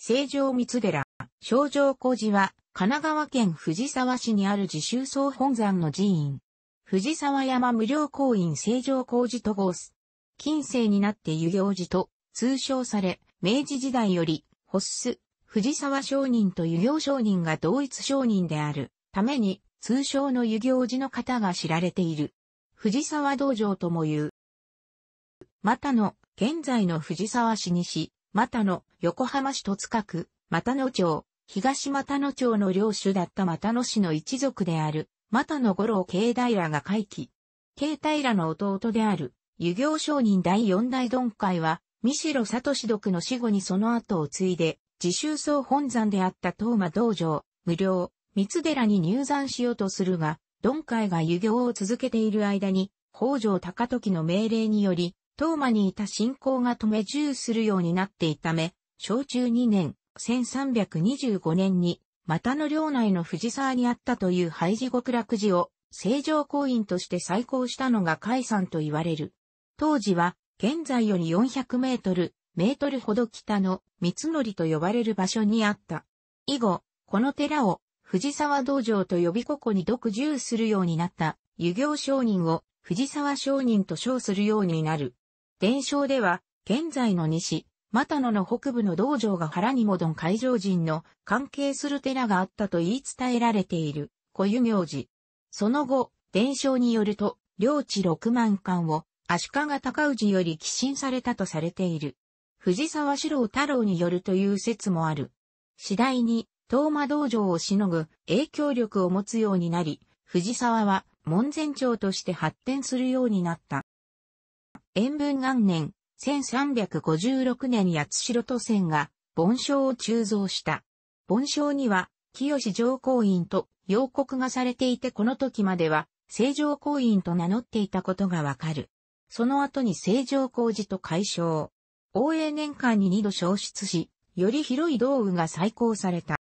成城三寺、正城小寺は、神奈川県藤沢市にある自修総本山の寺院。藤沢山無料公院成城工寺と号す。近世になって湯行寺と通称され、明治時代より、ホッス、藤沢商人と湯行商人が同一商人であるために、通称の湯行寺の方が知られている。藤沢道場とも言う。またの、現在の藤沢市西、たの、横浜市戸塚区、又野町、東又野町の領主だった又野氏の一族である、又の五郎慶平が回帰。慶平の弟である、湯行商人第四代鈍会は、三城聡独の死後にその後を継いで、自習僧本山であった東馬道場、無料、三寺に入山しようとするが、鈍会が湯行を続けている間に、北条高時の命令により、東馬にいた信仰が止め重するようになっていため、小中2年、1325年に、またの領内の藤沢にあったという廃寺極楽寺を、正常行員として再興したのが解散と言われる。当時は、現在より400メートル、メートルほど北の、三つ則と呼ばれる場所にあった。以後、この寺を、藤沢道場と呼びここに独従するようになった、遊行商人を、藤沢商人と称するようになる。伝承では、現在の西、又野の北部の道場が原にもどん海上人の関係する寺があったと言い伝えられている小湯行寺。その後、伝承によると、領地六万貫を足利高氏より寄進されたとされている。藤沢四郎太郎によるという説もある。次第に、東馬道場をしのぐ影響力を持つようになり、藤沢は門前町として発展するようになった。塩分元年、1356年八代都線が、盆章を鋳造した。盆章には、清上皇院と、洋国がされていてこの時までは、正常皇院と名乗っていたことがわかる。その後に正常皇寺と解消。応永年間に二度消失し、より広い道具が再興された。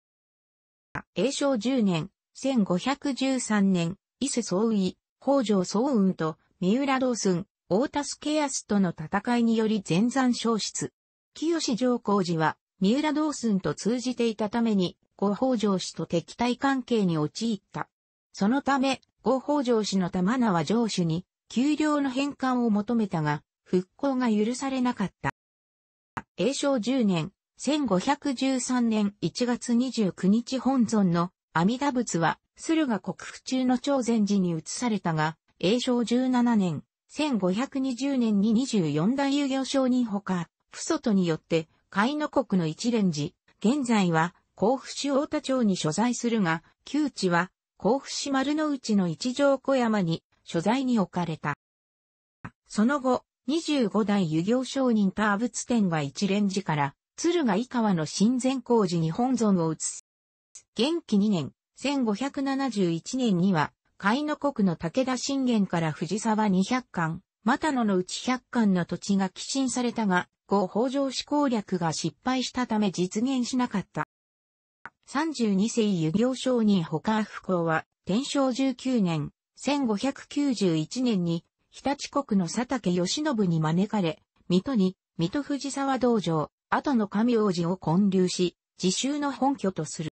永正十年、1513年、伊勢総尉、北条総雲と、三浦道寸、オータスケアスとの戦いにより全山消失。清上皇寺は、三浦道寸と通じていたために、五北上氏と敵対関係に陥った。そのため、五北上氏の玉名は城主に、給料の返還を求めたが、復興が許されなかった。永正10年、1513年1月29日本尊の阿弥陀仏は、駿河国府中の朝禅寺に移されたが、永正17年、1520年に24代遊行商人ほか、父祖とによって、海の国の一連寺、現在は、甲府市大田町に所在するが、旧地は、甲府市丸の内の一条小山に、所在に置かれた。その後、25代遊行商人と仏天が一連寺から、鶴ヶ井川の新善光寺に本尊を移す。元気2年、1571年には、海の国の武田信玄から藤沢二百貫、又野のうち百貫の土地が寄進されたが、後北条氏攻略が失敗したため実現しなかった。三十二世遊行商人他不幸は、天正十九年、五百九十一年に、日立国の佐竹義信に招かれ、水戸に、水戸藤沢道場、後の神王子を建立し、自習の本拠とする。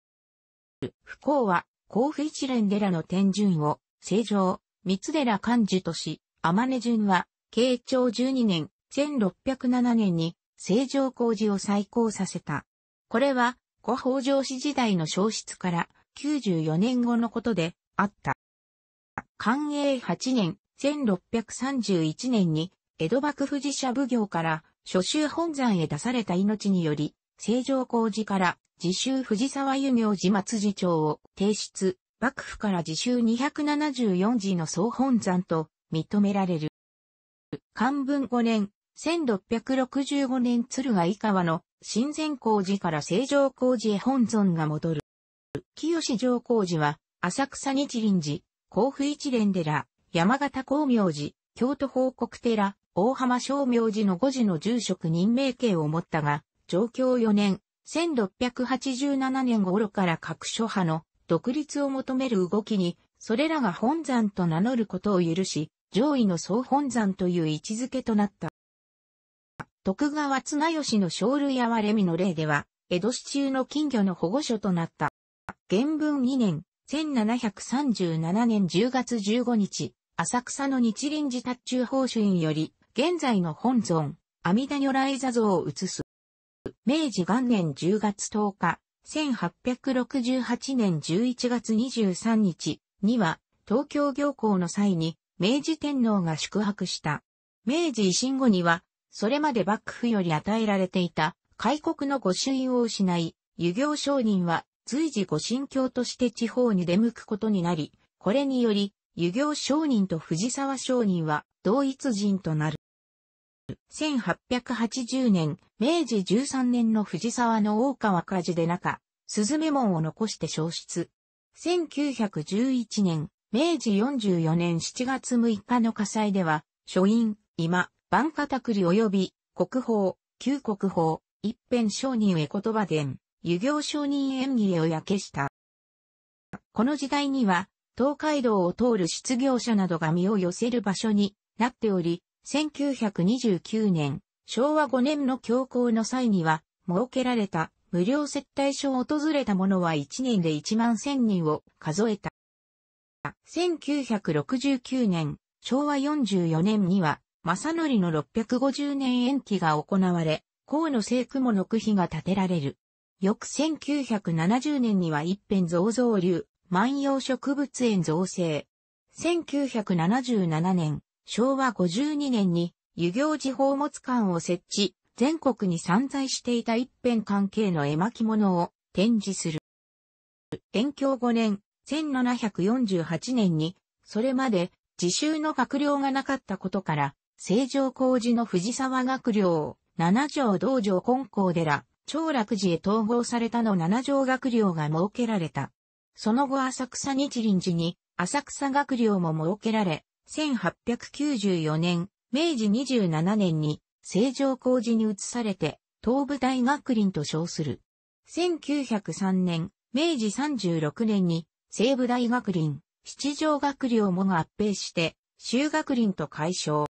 不幸は、甲府一連寺の天順を、正常、三寺寛寿とし、天根順は、慶長12年、1607年に、正常工事を再興させた。これは、古北条氏時代の消失から94年後のことであった。寛永8年、1631年に、江戸幕府寺社奉行から、諸州本山へ出された命により、正常工事から自習藤沢湯明寺松寺町を提出、幕府から自習274字の総本山と認められる。漢文5年、1665年鶴ヶ井川の新善光寺から成城光寺へ本尊が戻る。清城光寺は、浅草日輪寺、甲府一連寺、山形光明寺、京都報告寺、大浜商明寺の5時の住職任命権を持ったが、上京4年、1687年頃から各諸派の独立を求める動きに、それらが本山と名乗ることを許し、上位の総本山という位置づけとなった。徳川綱吉の生類哀れみの例では、江戸市中の金魚の保護所となった。原文2年、1737年10月15日、浅草の日輪寺達中法主院より、現在の本尊、阿弥陀如来座像を移す。明治元年10月10日、1868年11月23日には、東京行幸の際に、明治天皇が宿泊した。明治維新後には、それまで幕府より与えられていた、開国の御朱印を失い、湯行商人は随時御神教として地方に出向くことになり、これにより、湯行商人と藤沢商人は同一人となる。1880年、明治13年の藤沢の大川火事で中、鈴メ門を残して消失。1911年、明治44年7月6日の火災では、書院、今、万家宅及び、国宝、旧国宝、一辺商人へ言葉伝、遊行商人縁切れを焼けした。この時代には、東海道を通る失業者などが身を寄せる場所になっており、1929年、昭和5年の教皇の際には、設けられた無料接待所を訪れた者は1年で1万1000人を数えた。1969年、昭和44年には、正則の650年延期が行われ、河野聖雲の区碑が建てられる。翌1970年には一辺増造流、万葉植物園造成。1977年、昭和52年に湯行寺宝物館を設置、全国に散在していた一辺関係の絵巻物を展示する。延享5年、1748年に、それまで自習の学寮がなかったことから、成城工事の藤沢学寮を七条道場金光寺、長楽寺へ統合されたの七条学寮が設けられた。その後浅草日輪寺に浅草学寮も設けられ、1894年、明治27年に、成城工事に移されて、東部大学林と称する。1903年、明治36年に、西部大学林、七条学寮も合併して、修学林と解消。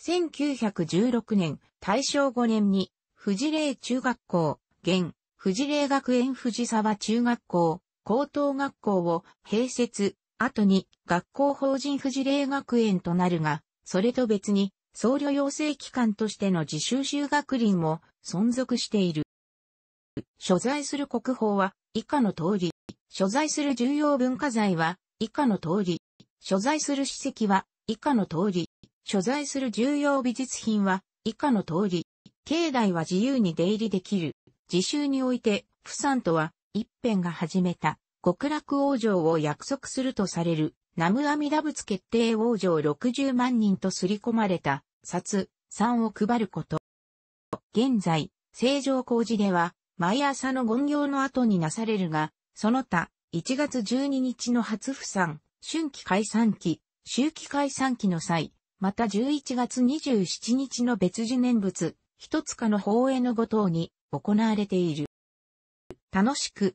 1916年、大正5年に、富士霊中学校、現、富士霊学園藤沢中学校、高等学校を併設、後に学校法人富士霊学園となるが、それと別に僧侶養成機関としての自習修学林も存続している。所在する国宝は以下の通り、所在する重要文化財は以下の通り、所在する史跡は以下の通り、所在する重要美術品は以下の通り、境内は自由に出入りできる。自習において、釜山とは、一辺が始めた極楽王城を約束するとされる、南無阿弥陀仏決定王城60万人とすり込まれた、札、3を配ること。現在、正常工事では、毎朝の言行の後になされるが、その他、1月12日の初不散、春季解散期、秋季解散期の際、また11月27日の別次念仏、一つかの法へのご等に行われている。楽しく、